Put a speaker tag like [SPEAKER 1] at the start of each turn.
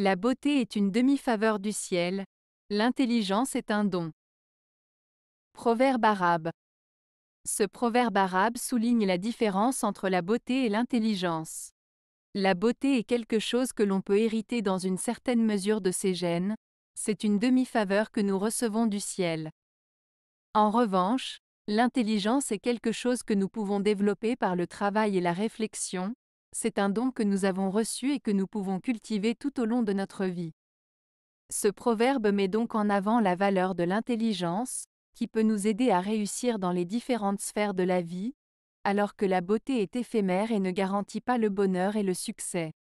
[SPEAKER 1] La beauté est une demi-faveur du ciel, l'intelligence est un don. Proverbe arabe. Ce proverbe arabe souligne la différence entre la beauté et l'intelligence. La beauté est quelque chose que l'on peut hériter dans une certaine mesure de ses gènes, c'est une demi-faveur que nous recevons du ciel. En revanche, l'intelligence est quelque chose que nous pouvons développer par le travail et la réflexion, c'est un don que nous avons reçu et que nous pouvons cultiver tout au long de notre vie. Ce proverbe met donc en avant la valeur de l'intelligence, qui peut nous aider à réussir dans les différentes sphères de la vie, alors que la beauté est éphémère et ne garantit pas le bonheur et le succès.